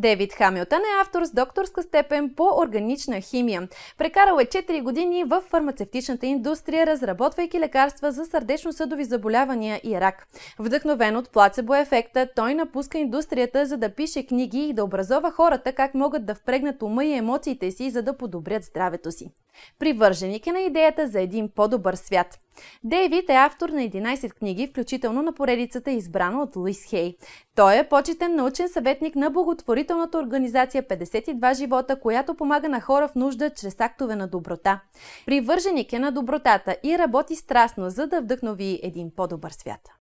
Дейвид Хамилтън е автор с докторска степен по органична химия. Прекарал е 4 години в фармацевтичната индустрия, разработвайки лекарства за сърдечно-съдови заболявания и рак. Вдъхновен от плацебо ефекта, той напуска индустрията, за да пише книги и да образова хората как могат да впрегнат ума и емоциите си, за да подобрят здравето си. Привърженик е на идеята за един по-добър свят. Дейвид е автор на 11 книги, включително на поредицата избрана от Луис Хей. Той е почетен научен съветник на благотворителната организация 52 живота, която помага на хора в нужда чрез актове на доброта. Привърженик е на добротата и работи страстно, за да вдъхнови един по-добър свят.